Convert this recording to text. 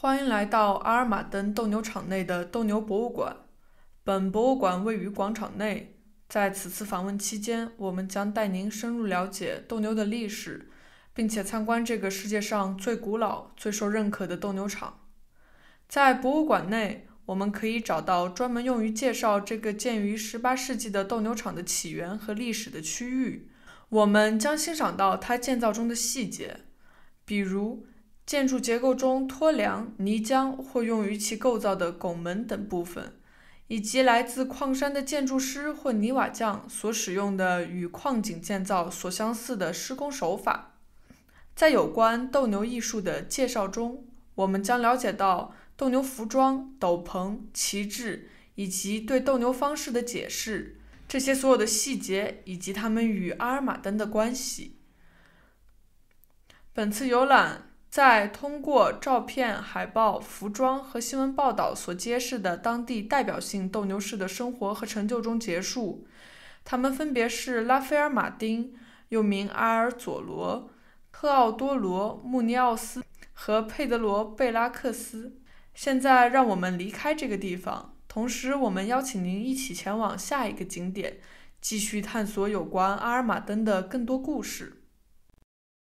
欢迎来到阿尔马登斗牛场内的斗牛博物馆。本博物馆位于广场内。在此次访问期间，我们将带您深入了解斗牛的历史，并且参观这个世界上最古老、最受认可的斗牛场。在博物馆内，我们可以找到专门用于介绍这个建于18世纪的斗牛场的起源和历史的区域。我们将欣赏到它建造中的细节，比如。建筑结构中脱梁、泥浆或用于其构造的拱门等部分，以及来自矿山的建筑师或泥瓦匠所使用的与矿井建造所相似的施工手法。在有关斗牛艺术的介绍中，我们将了解到斗牛服装、斗篷、旗帜以及对斗牛方式的解释，这些所有的细节以及它们与阿尔马登的关系。本次游览。在通过照片、海报、服装和新闻报道所揭示的当地代表性斗牛士的生活和成就中结束。他们分别是拉斐尔·马丁（又名阿尔佐罗）、特奥多罗·穆尼奥斯和佩德罗·贝拉克斯。现在，让我们离开这个地方，同时我们邀请您一起前往下一个景点，继续探索有关阿尔马登的更多故事。